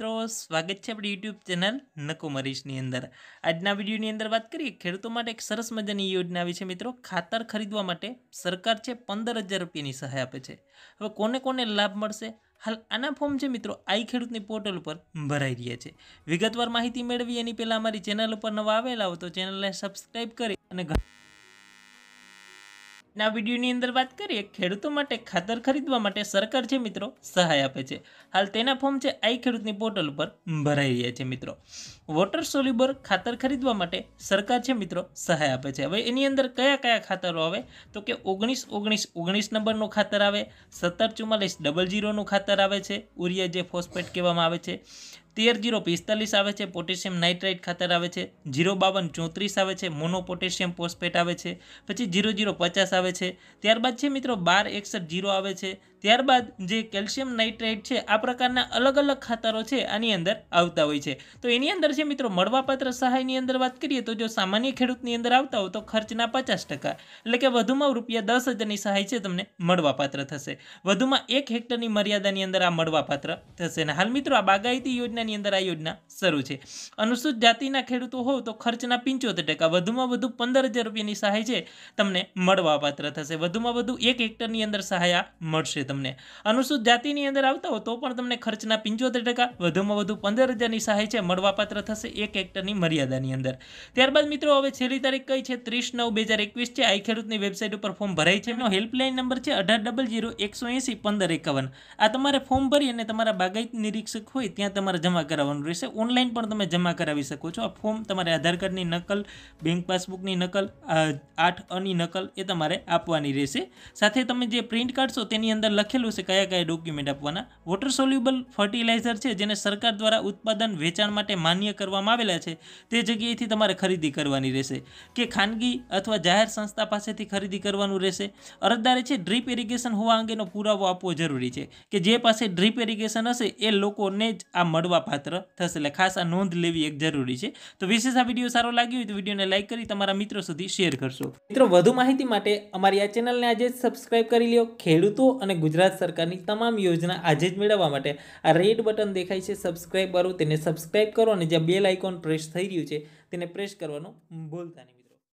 મિત્રો સ્વાગત છે આપણી યુટ્યુબ ચેનલ નકુમરીશની અંદર આજના વિડીયોની અંદર વાત કરીએ ખેડૂતો માટે એક સરસ મજાની યોજના આવી છે મિત્રો ખાતર ખરીદવા માટે સરકાર છે પંદર હજાર રૂપિયાની સહાય આપે છે હવે કોને કોને લાભ મળશે હાલ આના ફોર્મ છે મિત્રો આઈ ખેડૂતની પોર્ટલ ઉપર ભરાઈ રહ્યા છે વિગતવાર માહિતી મેળવી એની પહેલાં અમારી ચેનલ ઉપર નવા આવેલા હોય તો ચેનલને સબસ્ક્રાઈબ કરી અને ના વિડીયોની અંદર વાત કરીએ ખેડૂતો માટે ખાતર ખરીદવા માટે સરકાર છે મિત્રો સહાય આપે છે હાલ તેના ફોર્મ છે આઈ ખેડૂતની પોર્ટલ પર ભરાઈ રહ્યા છે મિત્રો વોટર સોલ્યુબર ખાતર ખરીદવા માટે સરકાર છે મિત્રો સહાય આપે છે હવે એની અંદર કયા કયા ખાતરો આવે તો કે ઓગણીસ ઓગણીસ ઓગણીસ નંબરનું ખાતર આવે સત્તર ચુમ્માલીસ ડબલ જીરોનું ખાતર આવે છે ઉરિયા જે ફોસ્ફેટ કહેવામાં આવે છે તેર જીરો પિસ્તાલીસ આવે છે પોટેશિયમ નાઇટ્રાઇટ ખાતર આવે છે જીરો બાવન ચોત્રીસ આવે છે મોનો પોટેશિયમ ફોસ્ફેટ આવે છે પછી જીરો જીરો પચાસ આવે છે ત્યારબાદ છે મિત્રો બાર એકસઠ જીરો આવે છે ત્યારબાદ જે કેલ્શિયમ નાઇટ્રાઇટ છે આ પ્રકારના અલગ અલગ ખાતરો છે આની અંદર આવતા હોય છે તો એની અંદર છે મિત્રો મળવાપાત્ર સહાયની અંદર વાત કરીએ તો જો સામાન્ય ખેડૂતની અંદર આવતા હોય તો ખર્ચના પચાસ ટકા એટલે કે વધુમાં રૂપિયા દસ હજારની સહાય છે તમને મળવાપાત્ર થશે વધુમાં એક હેક્ટરની મર્યાદાની અંદર આ મળવાપાત્ર થશે અને હાલ મિત્રો આ બાગાયતી યોજના મહિનાની અંદર આ યોજના શરૂ છે અનુસૂચિત જાતિના ખેડૂતો હોવ તો ખર્ચના પંચોતેર ટકા વધુમાં વધુ પંદર હજાર રૂપિયાની સહાય છે તમને મળવાપાત્ર થશે વધુમાં વધુ એક હેક્ટરની અંદર સહાય મળશે તમને અનુસૂચિત જાતિની અંદર આવતા હો તો પણ તમને ખર્ચના પંચોતેર ટકા વધુમાં વધુ પંદર હજારની સહાય છે મળવાપાત્ર થશે એક હેક્ટરની મર્યાદાની અંદર ત્યારબાદ મિત્રો હવે છેલ્લી તારીખ કઈ છે ત્રીસ નવ બે હજાર એકવીસ છે આઈ ખેડૂતની વેબસાઇટ ઉપર ફોર્મ ભરાય છે એનો હેલ્પલાઇન નંબર છે અઢાર ડબલ જીરો એકસો એંસી પંદર એકાવન આ તમારે ફોર્મ ભરી અને તમારા બાગાયત નિરીક્ષક હોય ત્યાં તમારે જમા કરાવવાનું રહેશે ઓનલાઈન પણ તમે જમા કરાવી શકો છો આ ફોર્મ તમારે આધાર કાર્ડની નકલ બેંક પાસબુકની નકલ આઠ અની નકલ એ તમારે આપવાની રહેશે સાથે તમે જે પ્રિન્ટ કાઢશો તેની અંદર લખેલું છે કયા કયા ડોક્યુમેન્ટ આપવાના વોટર સોલ્યુબલ ફર્ટિલાઇઝર છે જેને સરકાર દ્વારા ઉત્પાદન વેચાણ માટે માન્ય કરવામાં આવેલા છે તે જગ્યાએથી તમારે ખરીદી કરવાની રહેશે કે ખાનગી અથવા જાહેર સંસ્થા પાસેથી ખરીદી કરવાનું રહેશે અરજદારે છે ડ્રીપ ઇરિગેશન હોવા અંગેનો પુરાવો આપવો જરૂરી છે કે જે પાસે ડ્રીપ ઇરિગેશન હશે એ લોકોને જ આ મળવા જોવા થશે એટલે ખાસ આ નોંધ લેવી એક જરૂરી છે તો વિશેષ આ વિડીયો સારો લાગ્યો હોય તો વિડીયોને લાઇક કરી તમારા મિત્રો સુધી શેર કરશો મિત્રો વધુ માહિતી માટે અમારી આ ચેનલને આજે જ સબસ્ક્રાઇબ કરી લ્યો ખેડૂતો અને ગુજરાત સરકારની તમામ યોજના આજે જ મેળવવા માટે આ રેડ બટન દેખાય છે સબસ્ક્રાઇબ વાળું તેને સબસ્ક્રાઇબ કરો અને જ્યાં બેલ આઇકોન પ્રેસ થઈ રહ્યું છે તેને પ્રેસ કરવાનું ભૂલતા નહીં